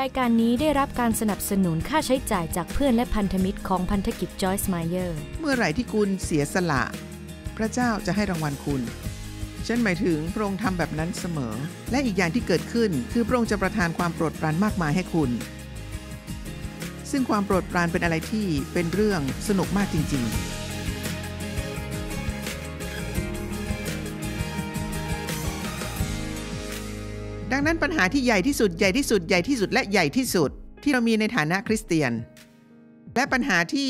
รายการนี้ได้รับการสนับสนุนค่าใช้จ่ายจากเพื่อนและพันธมิตรของพันธกิจจอยส์ไมเยอร์เมื่อไหร่ที่คุณเสียสละ พระเจ้าจะให้รางวัลคุณ ฉันหมายถึงพระองค์ทำแบบนั้นเสมอ และอีกอย่างที่เกิดขึ้นคือพระองค์จะประทานความโปรดปรานมากมายให้คุณ ซึ่งความโปรดปรานเป็นอะไรที่เป็นเรื่องสนุกมากจริงๆดังนั้นปัญหาที่ใหญ่ที่สุดใหญ่ที่สุดใหญ่ที่สุด และใหญ่ที่สุดที่เรามีในฐานะคริสเตียน และปัญหาที่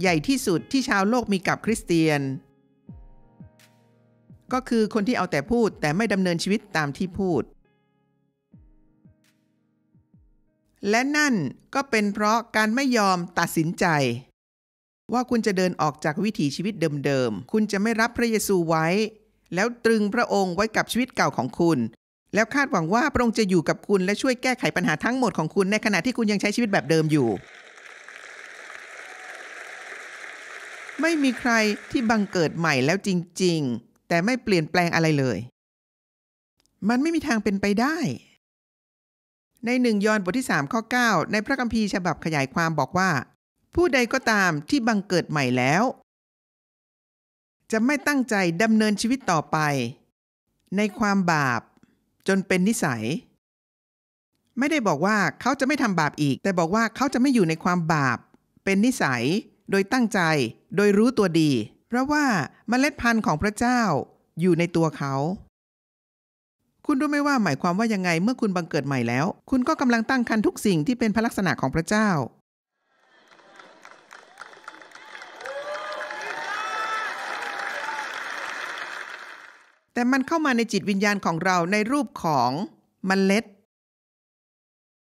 ใหญ่ที่สุดที่ชาวโลกมีกับคริสเตียน ก็คือคนที่เอาแต่พูดแต่ไม่ดำเนินชีวิตตามที่พูด และนั่นก็เป็นเพราะการไม่ยอมตัดสินใจ ว่าคุณจะเดินออกจากวิถีชีวิตเดิมๆคุณจะไม่รับพระเยซูไว้ แล้วตรึงพระองค์ไว้กับชีวิตเก่าของคุณแล้วคาดหวังว่าพระองค์จะอยู่กับคุณ และช่วยแก้ไขปัญหาทั้งหมดของคุณในขณะที่คุณยังใช้ชีวิตแบบเดิมอยู่ ไม่มีใครที่บังเกิดใหม่แล้วจริง ๆ แต่ไม่เปลี่ยนแปลงอะไรเลย มันไม่มีทางเป็นไปได้ ในหนึ่งยอห์นบทที่ 3 ข้อ 9 ในพระคัมภีร์ฉบับขยายความบอกว่า ผู้ใดก็ตามที่บังเกิดใหม่แล้ว จะไม่ตั้งใจดำเนินชีวิตต่อไป ในความบาปจนเป็นนิสัย ไม่ได้บอกว่าเขาจะไม่ทำบาปอีก แต่บอกว่าเขาจะไม่อยู่ในความบาป เป็นนิสัย โดยตั้งใจ โดยรู้ตัวดี เพราะว่าเมล็ดพันธุ์ของพระเจ้าอยู่ในตัวเขา คุณรู้ไหมว่าหมายความว่ายังไงเมื่อคุณบังเกิดใหม่แล้ว คุณก็กำลังตั้งคันทุกสิ่งที่เป็นพระลักษณะของพระเจ้ามันเข้ามาในจิตวิญญาณของเราในรูปของมเมล็ด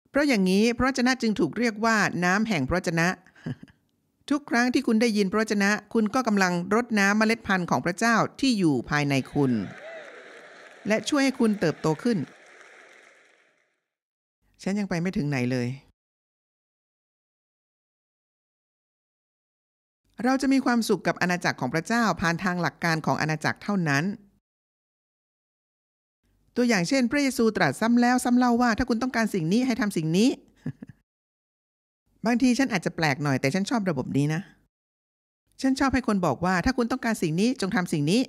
เพราะอย่างนี้พระเจนะจึงถูกเรียกว่าน้ำแห่งพระเจนะ ทุกครั้งที่คุณได้ยินพระเจนะคุณก็กำลังรดน้ำมเมล็ดพันธุ์ของพระเจ้าที่อยู่ภายในคุณ และช่วยให้คุณเติบโตขึ้น ฉันยังไปไม่ถึงไหนเลย เราจะมีความสุขกับอาณาจักรของพระเจ้าผ่านทางหลักการของอาณาจักรเท่านั้นตัวอย่างเช่นพระเยซูตรัสซ้ำแล้วซ้ำเล่าว่าถ้าคุณต้องการสิ่งนี้ให้ทำสิ่งนี้ บางทีฉันอาจจะแปลกหน่อยแต่ฉันชอบระบบนี้นะ ฉันชอบให้คนบอกว่าถ้าคุณต้องการสิ่งนี้จงทำสิ่งนี้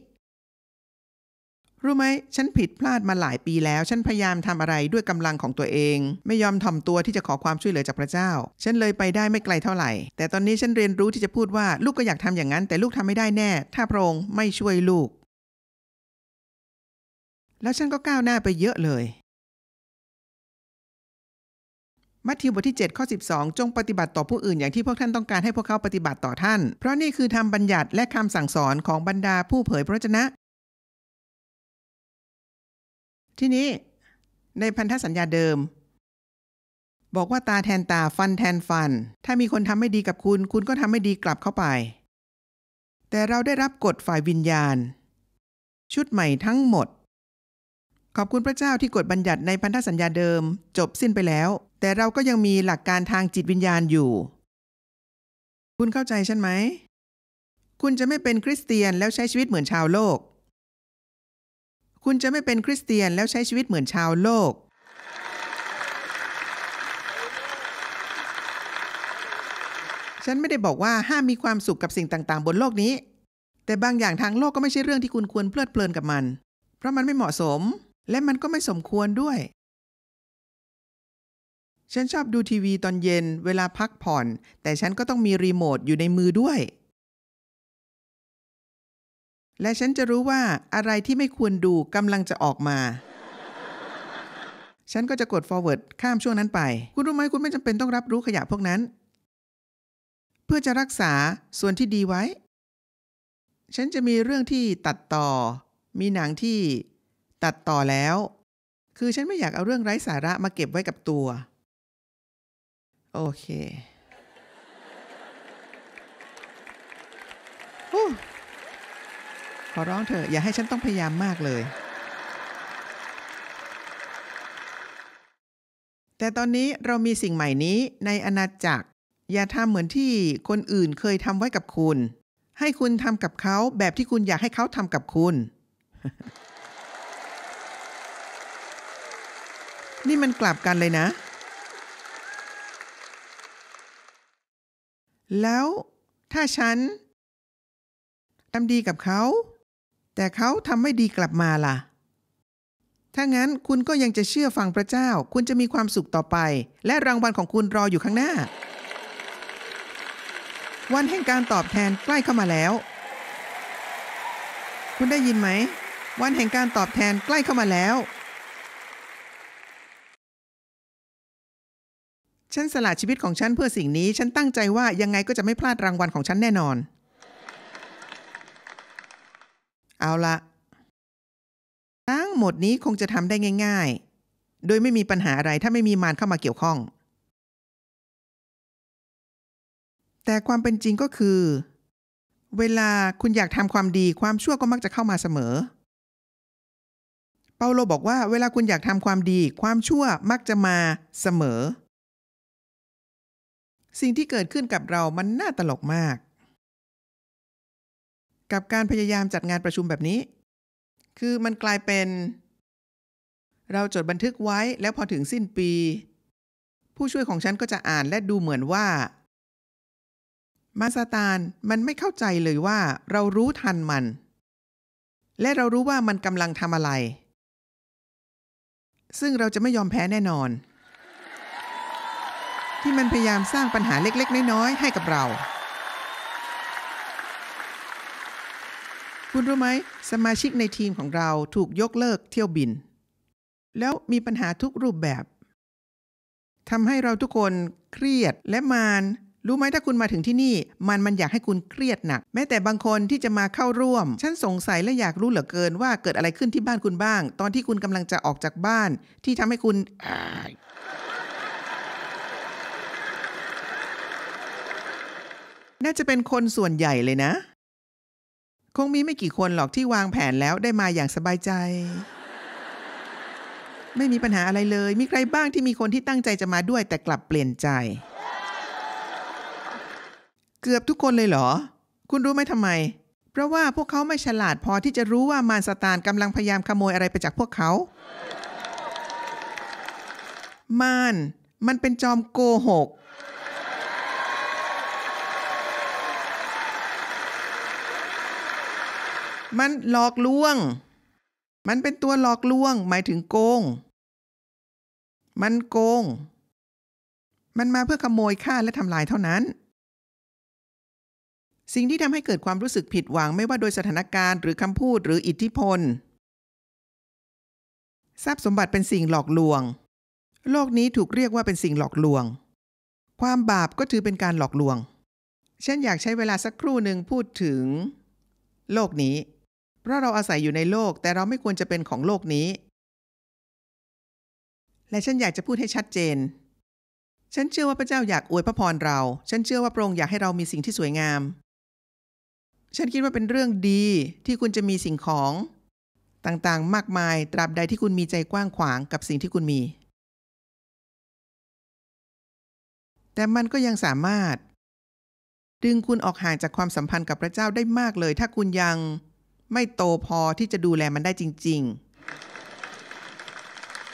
รู้ไหม ฉันผิดพลาดมาหลายปีแล้ว ฉันพยายามทำอะไรด้วยกำลังของตัวเองไม่ยอมถ่อมตัวที่จะขอความช่วยเหลือจากพระเจ้าฉันเลยไปได้ไม่ไกลเท่าไหร่ แต่ตอนนี้ฉันเรียนรู้ที่จะพูดว่าลูกก็อยากทำอย่างนั้น แต่ลูกทำไม่ได้แน่ ถ้าพระองค์ไม่ช่วยลูกแล้วฉันก็ก้าวหน้าไปเยอะเลย มัทธิวบทที่ 7 ข้อ 12 จงปฏิบัติต่อผู้อื่นอย่างที่พวกท่านต้องการให้พวกเขาปฏิบัติต่อท่าน เพราะนี่คือธรรมบัญญัติและคำสั่งสอนของบรรดาผู้เผยพระชนะ ที่นี้ในพันธสัญญาเดิม บอกว่าตาแทนตาฟันแทนฟัน ถ้ามีคนทำไม่ดีกับคุณ คุณก็ทำไม่ดีกลับเข้าไป แต่เราได้รับกฎฝ่ายวิญญาณ ชุดใหม่ทั้งหมดขอบคุณพระเจ้าที่กฎบัญญัติในพันธสัญญาเดิม จบสิ้นไปแล้ว แต่เราก็ยังมีหลักการทางจิตวิญญาณอยู่ คุณเข้าใจฉันไหม คุณจะไม่เป็นคริสเตียนแล้วใช้ชีวิตเหมือนชาวโลก คุณจะไม่เป็นคริสเตียนแล้วใช้ชีวิตเหมือนชาวโลก ฉันไม่ได้บอกว่าห้ามมีความสุขกับสิ่งต่าง ๆ บนโลกนี้ แต่บางอย่างทางโลกก็ไม่ใช่เรื่องที่คุณควรเพลิดเพลินกับมัน เพราะมันไม่เหมาะสมและมันก็ไม่สมควรด้วย ฉันชอบดูทีวีตอนเย็นเวลาพักผ่อน แต่ฉันก็ต้องมีรีโมทอยู่ในมือด้วย และฉันจะรู้ว่าอะไรที่ไม่ควรดูกำลังจะออกมา ฉันก็จะกด forward ข้ามช่วงนั้นไป คุณรู้ไหม คุณไม่จำเป็นต้องรับรู้ขยะพวกนั้น เพื่อจะรักษาส่วนที่ดีไว้ ฉันจะมีเรื่องที่ตัดต่อ มีหนังที่ตัดต่อแล้ว คือฉันไม่อยากเอาเรื่องไร้สาระมาเก็บไว้กับตัว โอเคขอร้องเธอ อย่าให้ฉันต้องพยายามมากเลย แต่ตอนนี้เรามีสิ่งใหม่นี้ ในอาณาจักร อย่าทำเหมือนที่คนอื่นเคยทำไว้กับคุณ ให้คุณทำกับเขาแบบที่คุณอยากให้เขาทำกับคุณนี่มันกลับกันเลยนะ แล้ว ถ้าฉันทำดีกับเขา แต่เขาทำไม่ดีกลับมาล่ะ ถ้างั้นคุณก็ยังจะเชื่อฟังพระเจ้า คุณจะมีความสุขต่อไป และรางวัลของคุณรออยู่ข้างหน้า วันแห่งการตอบแทนใกล้เข้ามาแล้ว คุณได้ยินไหม วันแห่งการตอบแทนใกล้เข้ามาแล้วฉันสละชีวิตของฉันเพื่อสิ่งนี้ ฉันตั้งใจว่ายังไงก็จะไม่พลาดรางวัลของฉันแน่นอน เอาละทั้งหมดนี้คงจะทำได้ง่าย ๆ โดยไม่มีปัญหาอะไรถ้าไม่มีมารเข้ามาเกี่ยวข้อง แต่ความเป็นจริงก็คือ เวลาคุณอยากทำความดี ความชั่วก็มักจะเข้ามาเสมอ เปาโลบอกว่าเวลาคุณอยากทำความดี ความชั่วมักจะมาเสมอสิ่งที่เกิดขึ้นกับเรามันน่าตลกมาก กับการพยายามจัดงานประชุมแบบนี้ คือมันกลายเป็น เราจดบันทึกไว้แล้วพอถึงสิ้นปี ผู้ช่วยของฉันก็จะอ่านและดูเหมือนว่า มาซาตานมันไม่เข้าใจเลยว่าเรารู้ทันมัน และเรารู้ว่ามันกำลังทำอะไร ซึ่งเราจะไม่ยอมแพ้แน่นอนที่มันพยายามสร้างปัญหาเล็กๆน้อยๆให้กับเรา คุณรู้ไหม สมาชิกในทีมของเราถูกยกเลิกเที่ยวบิน แล้วมีปัญหาทุกรูปแบบทำให้เราทุกคนเครียดและมานรู้ไหมถ้าคุณมาถึงที่นี่ มันมันอยากให้คุณเครียดหนัก แม้แต่บางคนที่จะมาเข้าร่วม ฉันสงสัยและอยากรู้เหลือเกินว่าเกิดอะไรขึ้นที่บ้านคุณบ้าง ตอนที่คุณกำลังจะออกจากบ้านที่ทำให้คุณน่าจะเป็นคนส่วนใหญ่เลยนะ คงมีไม่กี่คนหรอกที่วางแผนแล้วได้มาอย่างสบายใจ ไม่มีปัญหาอะไรเลย มีใครบ้างที่มีคนที่ตั้งใจจะมาด้วยแต่กลับเปลี่ยนใจ เกือบทุกคนเลยเหรอ คุณรู้ไหมทำไม เพราะว่าพวกเขาไม่ฉลาดพอที่จะรู้ว่ามารสตานกำลังพยายามขโมยอะไรไปจากพวกเขา มารมันเป็นจอมโกหกมันหลอกลวง มันเป็นตัวหลอกลวง หมายถึงโกง มันโกง มันมาเพื่อขโมยค่าและทำลายเท่านั้น สิ่งที่ทำให้เกิดความรู้สึกผิดหวังไม่ว่าโดยสถานการณ์หรือคำพูดหรืออิทธิพล ทรัพย์สมบัติเป็นสิ่งหลอกลวง โลกนี้ถูกเรียกว่าเป็นสิ่งหลอกลวง ความบาปก็ถือเป็นการหลอกลวงฉันอยากใช้เวลาสักครู่หนึ่งพูดถึง โลกนี้เพราะเราอาศัยอยู่ในโลกแต่เราไม่ควรจะเป็นของโลกนี้ และฉันอยากจะพูดให้ชัดเจน ฉันเชื่อว่าพระเจ้าอยากอวยพระพรเรา ฉันเชื่อว่าพระองค์อยากให้เรามีสิ่งที่สวยงามฉันคิดว่าเป็นเรื่องดีที่คุณจะมีสิ่งของ ต่างๆ มากมายตราบใดที่คุณมีใจกว้างขวางกับสิ่งที่คุณมี แต่มันก็ยังสามารถ ดึงคุณออกห่างจากความสัมพันธ์กับพระเจ้าได้มากเลยถ้าคุณยังไม่โตพอที่จะดูแลมันได้จริง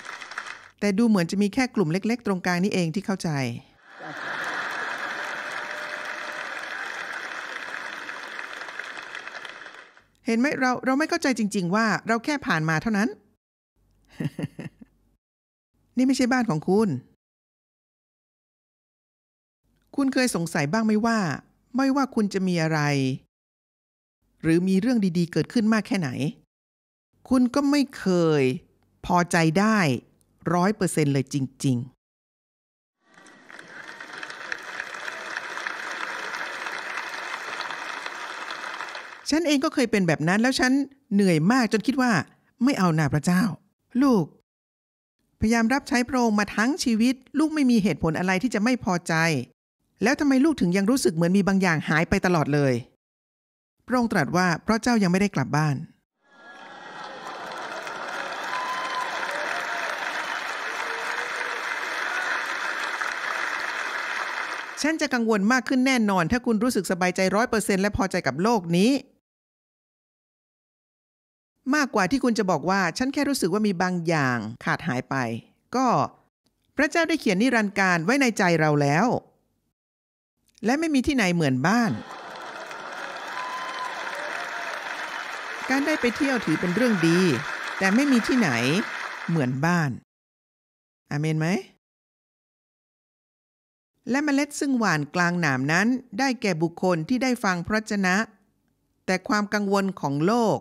ๆ แต่ดูเหมือนจะมีแค่กลุ่มเล็ก ๆ ตรงกลางนี่เองที่เข้าใจ เห็นไหมเราเราไม่เข้าใจจริง ๆ ว่าเราแค่ผ่านมาเท่านั้น นี่ไม่ใช่บ้านของคุณ คุณเคยสงสัยบ้างไหมว่า ไม่ว่าคุณจะมีอะไรหรือมีเรื่องดีๆ เกิดขึ้นมากแค่ไหน คุณก็ไม่เคยพอใจได้ร้อยเปอร์เซ็นเลยจริง ๆ ฉันเองก็เคยเป็นแบบนั้นแล้วฉันเหนื่อยมากจนคิดว่า ไม่เอาหนาพระเจ้า ลูก พยายามรับใช้พระองค์มาทั้งชีวิตลูกไม่มีเหตุผลอะไรที่จะไม่พอใจ แล้วทำไมลูกถึงยังรู้สึกเหมือนมีบางอย่างหายไปตลอดเลยระองค์ตรัสว่าเพราะเจ้ายังไม่ได้กลับบ้าน ฉันจะกังวลมากขึ้นแน่นอน ถ้าคุณรู้สึกสบายใจร้อยเปอร์เซ็นและพอใจกับโลกนี้ มากกว่าที่คุณจะบอกว่าฉันแค่รู้สึกว่ามีบางอย่างขาดหายไป ก็ พระเจ้าได้เขียนนิรันดร์การไว้ในใจเราแล้ว และไม่มีที่ไหนเหมือนบ้านการได้ไปเที่ยวถือเป็นเรื่องดี แต่ไม่มีที่ไหนเหมือนบ้าน อาเมนไหม และเมล็ดซึ่งหวานกลางหนามนั้นได้แก่บุคคลที่ได้ฟังพระชนะ แต่ความกังวลของโลก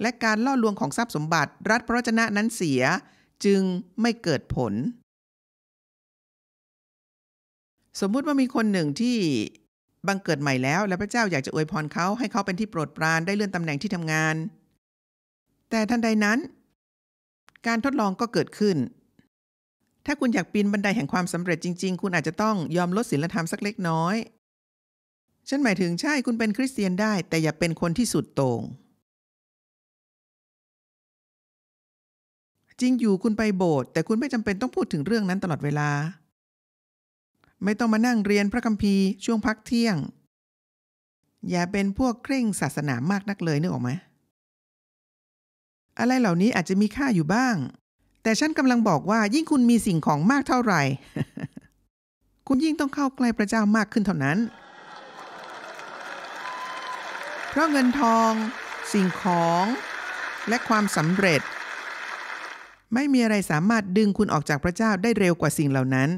และการล่อลวงของทรัพย์สมบัติรัฐพระชนะนั้นเสียจึงไม่เกิดผล สมมุติว่ามีคนหนึ่งที่บังเกิดใหม่แล้วและพระเจ้าอยากจะอวยพรเขาให้เขาเป็นที่โปรดปรานได้เลื่อนตำแหน่งที่ทำงาน แต่ทันใดนั้น การทดลองก็เกิดขึ้น ถ้าคุณอยากปีนบันไดแห่งความสำเร็จจริง ๆ คุณอาจจะต้องยอมลดศีลธรรมสักเล็กน้อย ฉันหมายถึงใช่คุณเป็นคริสเตียนได้แต่อย่าเป็นคนที่สุดโต่ง จริงอยู่คุณไปโบสถ์แต่คุณไม่จำเป็นต้องพูดถึงเรื่องนั้นตลอดเวลาไม่ต้องมานั่งเรียนพระคัมภีร์ช่วงพักเที่ยง อย่าเป็นพวกเคร่งศาสนามากนักเลยนึกออกไหมอะไรเหล่านี้อาจจะมีค่าอยู่บ้าง แต่ฉันกำลังบอกว่ายิ่งคุณมีสิ่งของมากเท่าไหร่คุณยิ่งต้องเข้าใกล้พระเจ้ามากขึ้นเท่านั้น เพราะเงินทอง สิ่งของ และความสำเร็จ ไม่มีอะไรสามารถดึงคุณออกจากพระเจ้าได้เร็วกว่าสิ่งเหล่านั้น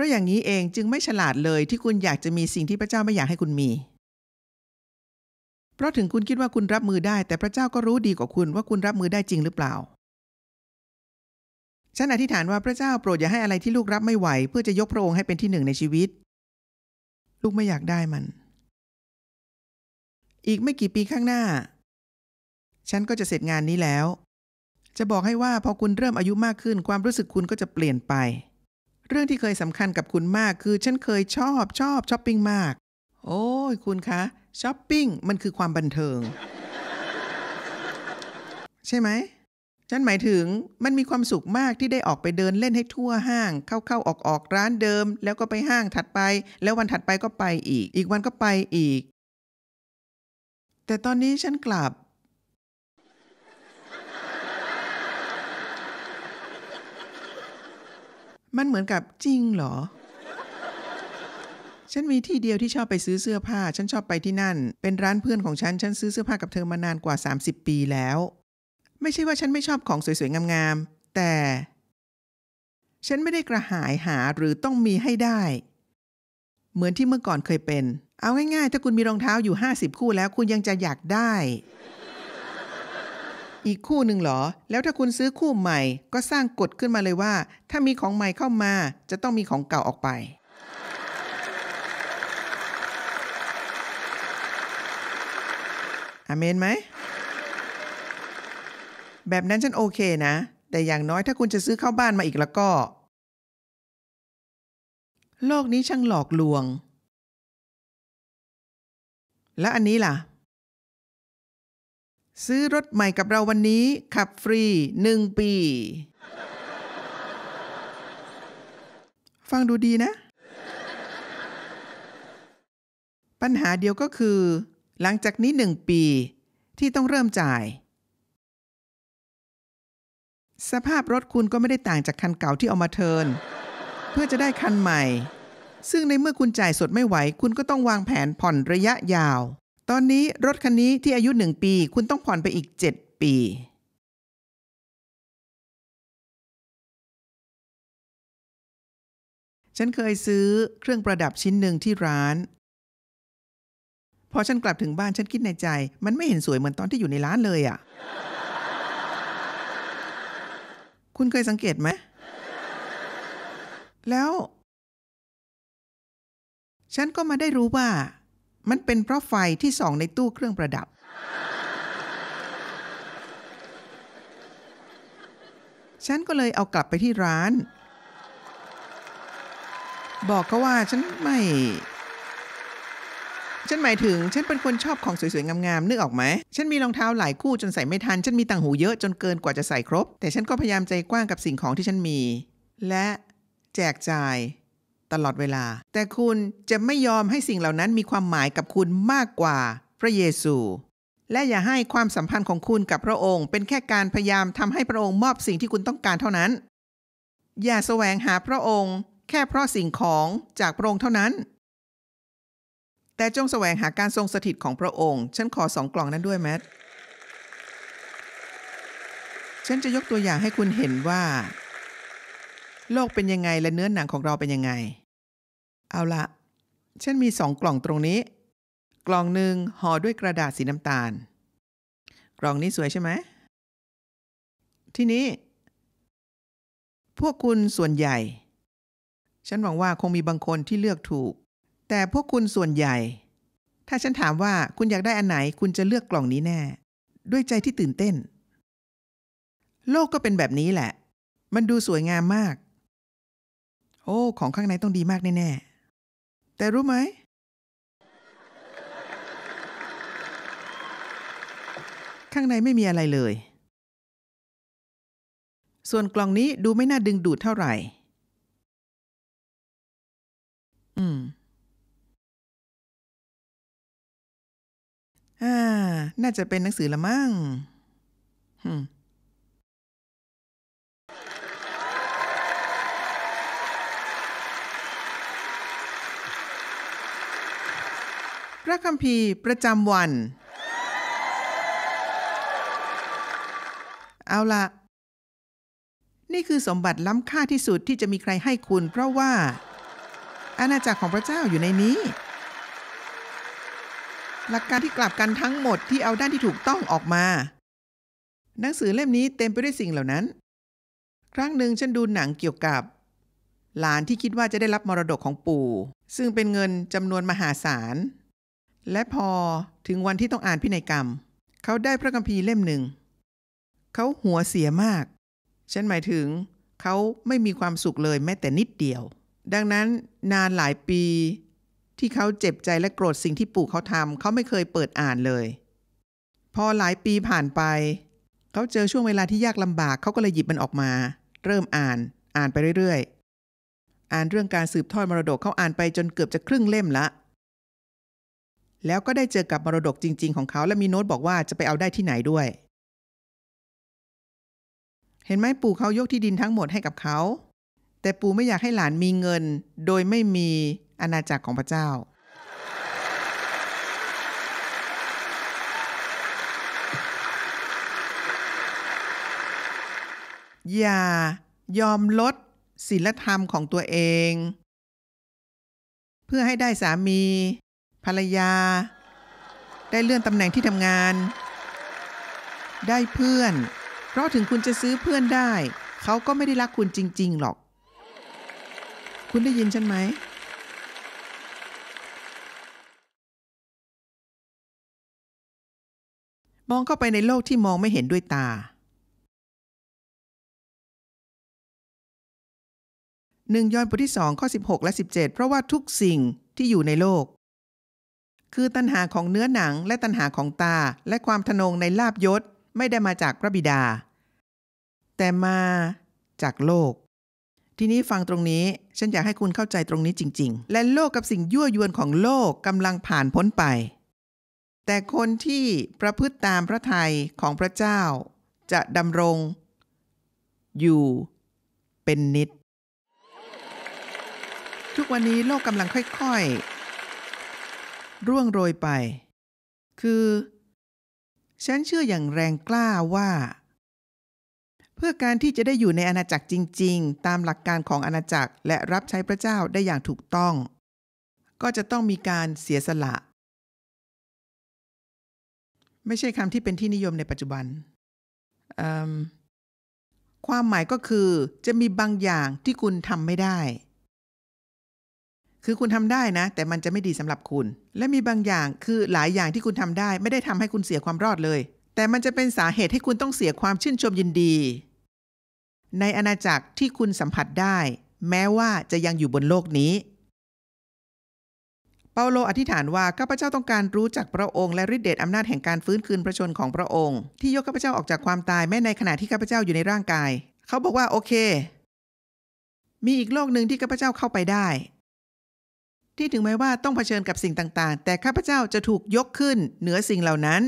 ราะอย่างนี้เองจึงไม่ฉลาดเลยที่คุณอยากจะมีสิ่งที่พระเจ้าไม่อยากให้คุณมี เพราะถึงคุณคิดว่าคุณรับมือได้ แต่พระเจ้าก็รู้ดีกว่าคุณว่าคุณรับมือได้จริงหรือเปล่า ฉันอธิษฐานว่าพระเจ้าโปรดอย่าให้อะไรที่ลูกรับไม่ไหว เพื่อจะยกพระองค์ให้เป็นที่หนึ่งในชีวิต ลูกไม่อยากได้มัน อีกไม่กี่ปีข้างหน้า ฉันก็จะเสร็จงานนี้แล้ว จะบอกให้ว่าพอคุณเริ่มอายุมากขึ้น ความรู้สึกคุณก็จะเปลี่ยนไปเรื่องที่เคยสำคัญกับคุณมาก คือฉันเคยชอบชอบช้อปปิ้งมาก โอ้ยคุณคะช้อปปิ้งมันคือความบันเทิง ใช่ไหมฉันหมายถึงมันมีความสุขมากที่ได้ออกไปเดินเล่นให้ทั่วห้าง เข้าๆออกๆร้านเดิม แล้วก็ไปห้างถัดไป แล้ววันถัดไปก็ไปอีก อีกวันก็ไปอีก แต่ตอนนี้ฉันกลับมันเหมือนกับจริงเหรอ ฉันมีที่เดียวที่ชอบไปซื้อเสื้อผ้า ฉันชอบไปที่นั่น เป็นร้านเพื่อนของฉัน ฉันซื้อเสื้อผ้ากับเธอมานานกว่า 30 ปีแล้ว ไม่ใช่ว่าฉันไม่ชอบของสวยๆงามๆ แต่ ฉันไม่ได้กระหายหาหรือต้องมีให้ได้ เหมือนที่เมื่อก่อนเคยเป็น เอาง่ายๆ ถ้าคุณมีรองเท้าอยู่ 50 คู่แล้วคุณยังจะอยากได้อีกคู่หนึ่งหรอ แล้วถ้าคุณซื้อคู่ใหม่ ก็สร้างกฎขึ้นมาเลยว่า ถ้ามีของใหม่เข้ามาจะต้องมีของเก่าออกไป อเมนไหม แบบนั้นฉันโอเคนะ แต่อย่างน้อยถ้าคุณจะซื้อเข้าบ้านมาอีกแล้วก็ โลกนี้ช่างหลอกลวง และอันนี้ล่ะซื้อรถใหม่กับเราวันนี้ขับฟรีหนึ่งปี ฟังดูดีนะ ปัญหาเดียวก็คือ หลังจากนี้หนึ่งปี ที่ต้องเริ่มจ่าย สภาพรถคุณก็ไม่ได้ต่างจากคันเก่าที่เอามาเทิน เพื่อจะได้คันใหม่ ซึ่งในเมื่อคุณจ่ายสดไม่ไหว คุณก็ต้องวางแผนผ่อนระยะยาวตอนนี้รถคันนี้ที่อายุ1ปีคุณต้องผ่อนไปอีก7ปี ฉันเคยซื้อเครื่องประดับชิ้นหนึ่งที่ร้าน พอฉันกลับถึงบ้านฉันคิดในใจ มันไม่เห็นสวยเหมือนตอนที่อยู่ในร้านเลยอะ่ะคุณเคยสังเกตไหม แล้ว ฉันก็มาได้รู้ว่ามันเป็นเพราะไฟที่ส่องในตู้เครื่องประดับ ฉันก็เลยเอากลับไปที่ร้าน บอกเขาว่าฉันไม่ ฉันหมายถึง ฉันเป็นคนชอบของสวยๆงามๆนึกออกไหม ฉันมีรองเท้าหลายคู่จนใส่ไม่ทัน ฉันมีต่างหูเยอะจนเกินกว่าจะใส่ครบ แต่ฉันก็พยายามใจกว้างกับสิ่งของที่ฉันมี และแจกจ่ายตลอดเวลา แต่คุณจะไม่ยอมให้สิ่งเหล่านั้นมีความหมายกับคุณมากกว่าพระเยซู และอย่าให้ความสัมพันธ์ของคุณกับพระองค์ เป็นแค่การพยายามทำให้พระองค์มอบสิ่งที่คุณต้องการเท่านั้น อย่าแสวงหาพระองค์แค่เพราะสิ่งของจากพระองค์เท่านั้น แต่จงแสวงหาการทรงสถิตของพระองค์ ฉันขอสองกล่องนั้นด้วยแมทฉันจะยกตัวอย่างให้คุณเห็นว่า โลกเป็นยังไงและเนื้อนหนังของเราเป็นยังไงเอาละฉันมีสองกล่องตรงนี้ กล่องหนึ่งห่อด้วยกระดาษสีน้ำตาล กล่องนี้สวยใช่ไหม ที่นี้ พวกคุณส่วนใหญ่ ฉันหวังว่าคงมีบางคนที่เลือกถูก แต่พวกคุณส่วนใหญ่ ถ้าฉันถามว่าคุณอยากได้อันไหนคุณจะเลือกกล่องนี้แน่ ด้วยใจที่ตื่นเต้น โลกก็เป็นแบบนี้แหละ มันดูสวยงามมาก โอ้ ของข้างในต้องดีมากแน่ๆแต่รู้ไหม ข้างในไม่มีอะไรเลย ส่วนกล่องนี้ดูไม่น่าดึงดูดเท่าไหร่ อืม อ่า น่าจะเป็นหนังสือละมั้งอืมระคัมภีร์ประจำวัน เอาละ นี่คือสมบัติล้ำค่าที่สุดที่จะมีใครให้คุณ เพราะว่า อาณาจักรของพระเจ้าอยู่ในนี้ หลักการที่กลับกันทั้งหมดที่เอาด้านที่ถูกต้องออกมา หนังสือเล่มนี้เต็มไปด้วยสิ่งเหล่านั้น ครั้งหนึ่งฉันดูหนังเกี่ยวกับ หลานที่คิดว่าจะได้รับมรดกของปู่ ซึ่งเป็นเงินจำนวนมหาศาลและพอถึงวันที่ต้องอ่านพินัยกรรม เขาได้พระคัมภีร์เล่มหนึ่ง เขาหัวเสียมาก ฉันหมายถึง เขาไม่มีความสุขเลยแม้แต่นิดเดียว ดังนั้นนานหลายปี ที่เขาเจ็บใจและโกรธสิ่งที่ปู่เขาทำเขาไม่เคยเปิดอ่านเลย พอหลายปีผ่านไป เขาเจอช่วงเวลาที่ยากลำบากเขาก็เลยหยิบมันออกมา เริ่มอ่านอ่านไปเรื่อยๆอ่านเรื่องการสืบทอดมรดกเขาอ่านไปจนเกือบจะครึ่งเล่มละแล้วก็ได้เจอกับมรดกจริง ๆ ของเขา และมีโน้ตบอกว่าจะไปเอาได้ที่ไหนด้วย เห็นไหมปู่เขายกที่ดินทั้งหมดให้กับเขา แต่ปู่ไม่อยากให้หลานมีเงิน โดยไม่มีอาณาจักรของพระเจ้า อย่ายอมลดศีลธรรมของตัวเอง เพื่อให้ได้สามีภรรยา ได้เลื่อนตำแหน่งที่ทำงาน ได้เพื่อน เพราะถึงคุณจะซื้อเพื่อนได้ เขาก็ไม่ได้รักคุณจริงๆหรอก คุณได้ยินฉันไหม มองเข้าไปในโลกที่มองไม่เห็นด้วยตาหนึ่งย้อนบทที่สองข้อ 16 และ 17 เพราะว่าทุกสิ่งที่อยู่ในโลกคือตัณหาของเนื้อหนังและตัณหาของตาและความทนงในลาบยศไม่ได้มาจากพระบิดา แต่มาจากโลก ทีนี้ฟังตรงนี้ฉันอยากให้คุณเข้าใจตรงนี้จริง ๆ และโลกกับสิ่งยั่วยวนของโลกกำลังผ่านพ้นไป แต่คนที่ประพฤติตามพระทัยของพระเจ้า จะดำรงอยู่ เป็นนิด ทุกวันนี้โลกกำลังค่อย ๆร่วงโรยไป คือฉันเชื่ออย่างแรงกล้าว่า เพื่อการที่จะได้อยู่ในอาณาจักรจริงๆ ตามหลักการของอาณาจักรและรับใช้พระเจ้าได้อย่างถูกต้อง ก็จะต้องมีการเสียสละ ไม่ใช่คำที่เป็นที่นิยมในปัจจุบัน ความหมายก็คือจะมีบางอย่างที่คุณทำไม่ได้คือคุณทำได้นะ แต่มันจะไม่ดีสำหรับคุณ และมีบางอย่างคือหลายอย่างที่คุณทำได้ไม่ได้ทำให้คุณเสียความรอดเลย แต่มันจะเป็นสาเหตุให้คุณต้องเสียความชื่นชมยินดี ในอาณาจักรที่คุณสัมผัสได้ แม้ว่าจะยังอยู่บนโลกนี้ เปาโลอธิษฐานว่าข้าพเจ้าต้องการรู้จักพระองค์และฤทธิเดชอำนาจแห่งการฟื้นคืนพระชนของพระองค์ ที่ยกข้าพเจ้าออกจากความตายแม้ในขณะที่ข้าพเจ้าอยู่ในร่างกาย เขาบอกว่าโอเค มีอีกโลกหนึ่งที่ข้าพเจ้าเข้าไปได้ที่ถึงแม้ว่าต้องเผชิญกับสิ่งต่างๆ แต่ข้าพเจ้าจะถูกยกขึ้นเหนือสิ่งเหล่านั้น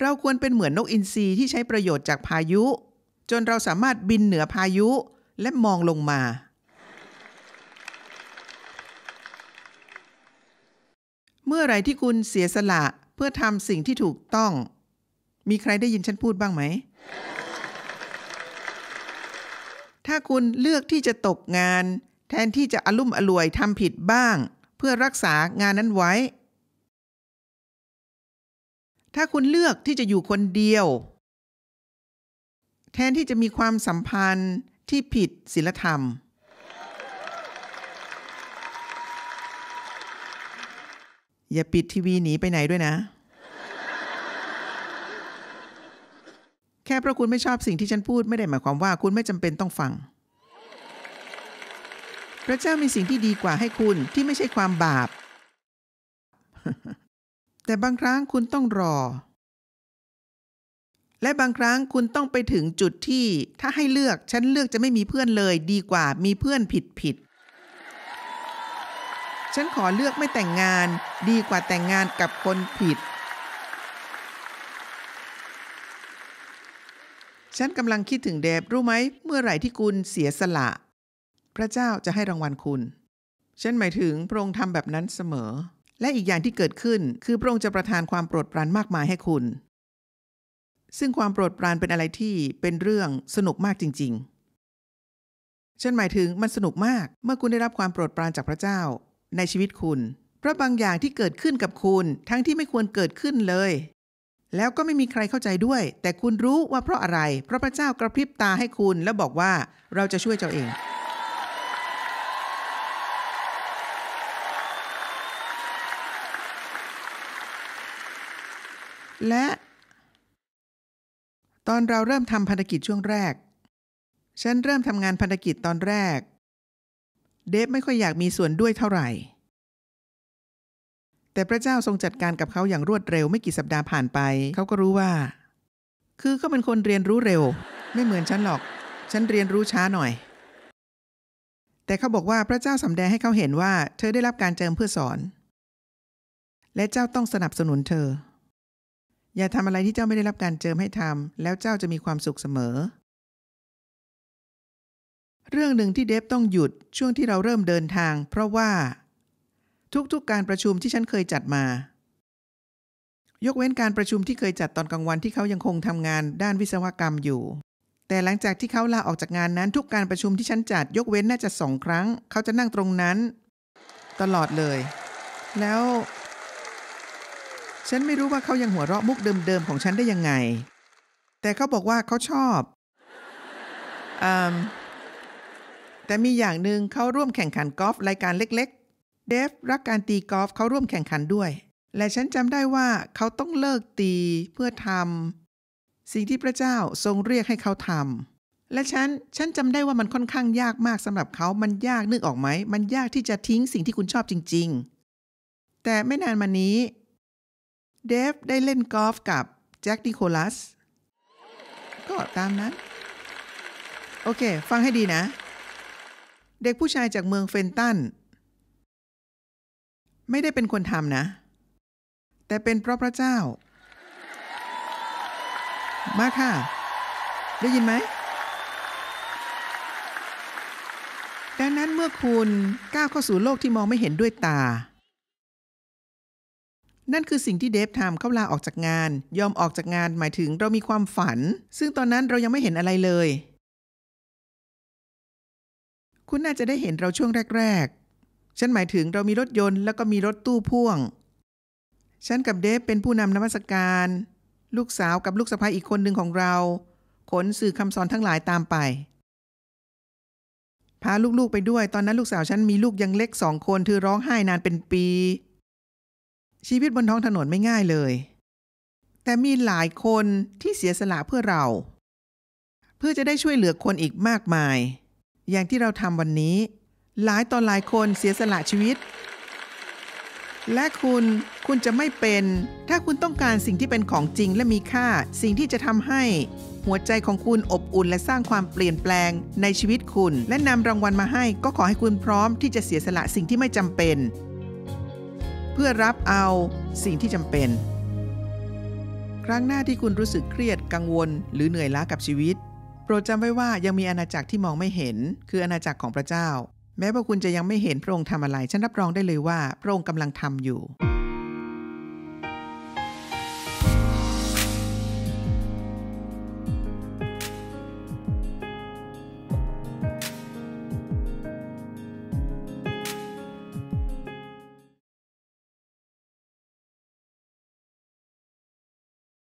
เราควรเป็นเหมือนนกอินทรีที่ใช้ประโยชน์จากพายุ จนเราสามารถบินเหนือพายุและมองลงมา เมื่อไรที่คุณเสียสละเพื่อทำสิ่งที่ถูกต้อง มีใครได้ยินฉันพูดบ้างไหม ถ้าคุณเลือกที่จะตกงานแทนที่จะอลุ่มอล่วยทำผิดบ้าง เพื่อรักษางานนั้นไว้ ถ้าคุณเลือกที่จะอยู่คนเดียว แทนที่จะมีความสัมพันธ์ที่ผิดศีลธรรม อย่าปิดทีวีหนีไปไหนด้วยนะ แค่เพราะคุณไม่ชอบสิ่งที่ฉันพูดไม่ได้หมายความว่าคุณไม่จำเป็นต้องฟังพระเจ้ามีสิ่งที่ดีกว่าให้คุณที่ไม่ใช่ความบาป แต่บางครั้งคุณต้องรอ และบางครั้งคุณต้องไปถึงจุดที่ ถ้าให้เลือกฉันเลือกจะไม่มีเพื่อนเลย ดีกว่า มีเพื่อนผิดผิด ฉันขอเลือกไม่แต่งงานดีกว่าแต่งงานกับคนผิด ฉันกำลังคิดถึงเดบรู้ไหมเมื่อไหร่ที่คุณเสียสละพระเจ้าจะให้รางวัลคุณ ฉันหมายถึงพระองค์ทำแบบนั้นเสมอ และอีกอย่างที่เกิดขึ้นคือพระองค์จะประทานความโปรดปรานมากมายให้คุณ ซึ่งความโปรดปรานเป็นอะไรที่เป็นเรื่องสนุกมากจริงๆฉันหมายถึงมันสนุกมากเมื่อคุณได้รับความโปรดปรานจากพระเจ้าในชีวิตคุณ เพราะบางอย่างที่เกิดขึ้นกับคุณทั้งที่ไม่ควรเกิดขึ้นเลย แล้วก็ไม่มีใครเข้าใจด้วย แต่คุณรู้ว่าเพราะอะไร เพราะพระเจ้ากระพริบตาให้คุณแล้วบอกว่าเราจะช่วยเจ้าเองและ ตอนเราเริ่มทำพันธกิจช่วงแรก ฉันเริ่มทำงานพันธกิจตอนแรก เดฟไม่ค่อยอยากมีส่วนด้วยเท่าไหร่ แต่พระเจ้าทรงจัดการกับเขาอย่างรวดเร็วไม่กี่สัปดาห์ผ่านไป เขาก็รู้ว่า คือเขาเป็นคนเรียนรู้เร็ว ไม่เหมือนฉันหรอก ฉันเรียนรู้ช้าหน่อย แต่เขาบอกว่าพระเจ้าสำแดงให้เขาเห็นว่า เธอได้รับการเจิมเพื่อสอน และเจ้าต้องสนับสนุนเธออย่าทำอะไรที่เจ้าไม่ได้รับการเจิมให้ทำแล้วเจ้าจะมีความสุขเสมอ เรื่องหนึ่งที่เดฟต้องหยุดช่วงที่เราเริ่มเดินทาง เพราะว่า ทุกๆการประชุมที่ฉันเคยจัดมา ยกเว้นการประชุมที่เคยจัดตอนกลางวันที่เขายังคงทำงานด้านวิศวกรรมอยู่ แต่หลังจากที่เขาลาออกจากงานนั้น ทุกการประชุมที่ฉันจัด ยกเว้นน่าจะสองครั้ง เขาจะนั่งตรงนั้น ตลอดเลย แล้วฉันไม่รู้ว่าเขายังหัวเราะมุกเดิมๆของฉันได้ยังไง แต่เขาบอกว่าเขาชอบอแต่มีอย่างหนึ่งเขาร่วมแข่งขันกอล์ฟรายการเล็กๆ เดฟรักการตีกอล์ฟเขาร่วมแข่งขันด้วย และฉันจำได้ว่าเขาต้องเลิกตีเพื่อทำสิ่งที่พระเจ้าทรงเรียกให้เขาทำและฉันฉันจำได้ว่ามันค่อนข้างยากมากสำหรับเขา มันยากนึกออกไหม มันยากที่จะทิ้งสิ่งที่คุณชอบจริง ๆ แต่ไม่นานมานี้เดฟได้เล่นกอล์ฟกับ แจ็ค นิโคลัสก็ตามนั้น โอเค ฟังให้ดีนะ เด็กผู้ชายจากเมืองเฟนตันไม่ได้เป็นคนทำนะ แต่เป็นเพราะพระเจ้า มาค่ะ ได้ยินไหม ดังนั้นเมื่อคุณก้าวเข้าสู่โลกที่มองไม่เห็นด้วยตานั่นคือสิ่งที่เดฟทำเขาลาออกจากงาน ยอมออกจากงานหมายถึงเรามีความฝัน ซึ่งตอนนั้นเรายังไม่เห็นอะไรเลย คุณน่าจะได้เห็นเราช่วงแรกๆ ฉันหมายถึงเรามีรถยนต์แล้วก็มีรถตู้พ่วงฉันกับเดฟเป็นผู้นำนวัตการ ลูกสาวกับลูกสะใภ้อีกคนหนึ่งของเรา ขนสื่อคำสอนทั้งหลายตามไป พาลูกๆไปด้วยตอนนั้นลูกสาวฉันมีลูกยังเล็กสองคนเธอร้องไห้นานเป็นปีชีวิตบนท้องถนนไม่ง่ายเลย แต่มีหลายคนที่เสียสละเพื่อเรา เพื่อจะได้ช่วยเหลือคนอีกมากมาย อย่างที่เราทำวันนี้ หลายต่อหลายคนเสียสละชีวิต และคุณ คุณจะไม่เป็น ถ้าคุณต้องการสิ่งที่เป็นของจริงและมีค่า สิ่งที่จะทำให้ หัวใจของคุณอบอุ่นและสร้างความเปลี่ยนแปลงในชีวิตคุณ และนำรางวัลมาให้ ก็ขอให้คุณพร้อมที่จะเสียสละสิ่งที่ไม่จำเป็นเพื่อรับเอาสิ่งที่จำเป็น ครั้งหน้าที่คุณรู้สึกเครียดกังวล หรือเหนื่อยล้ากับชีวิต โปรดจำไว้ว่ายังมีอาณาจักรที่มองไม่เห็น คืออาณาจักรของพระเจ้า แม้ว่าคุณจะยังไม่เห็นพระองค์ทำอะไร ฉันรับรองได้เลยว่าพระองค์กำลังทำอยู่